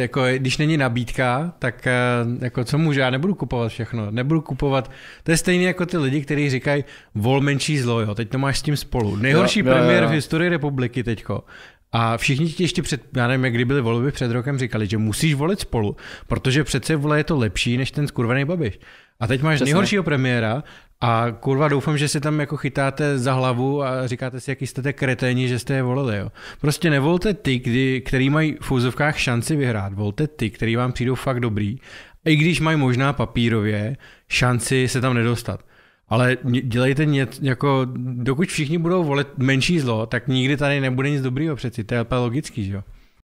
Jako, když není nabídka, tak eh, jako, co můžu? já nebudu kupovat všechno, nebudu kupovat, to je stejné jako ty lidi, kteří říkají, vol menší zlo, jo, teď to máš s tím spolu. Nejhorší jo, premiér jo, jo. v historii republiky teďko. A všichni ti ještě před, já nevím, kdy byly volby před rokem, říkali, že musíš volit spolu, protože přece vole je to lepší než ten skurvený babiš. A teď máš Přesně. nejhoršího premiéra, a kurva, doufám, že se tam jako chytáte za hlavu a říkáte si, jaký jste te kreténi, že jste je volili. Jo. Prostě nevolte ty, kdy, který mají v fouzovkách šanci vyhrát. Volte ty, který vám přijdou fakt dobrý. I když mají možná papírově šanci se tam nedostat. Ale dělejte něco, jako dokud všichni budou volit menší zlo, tak nikdy tady nebude nic dobrýho přeci, to je logický, že jo?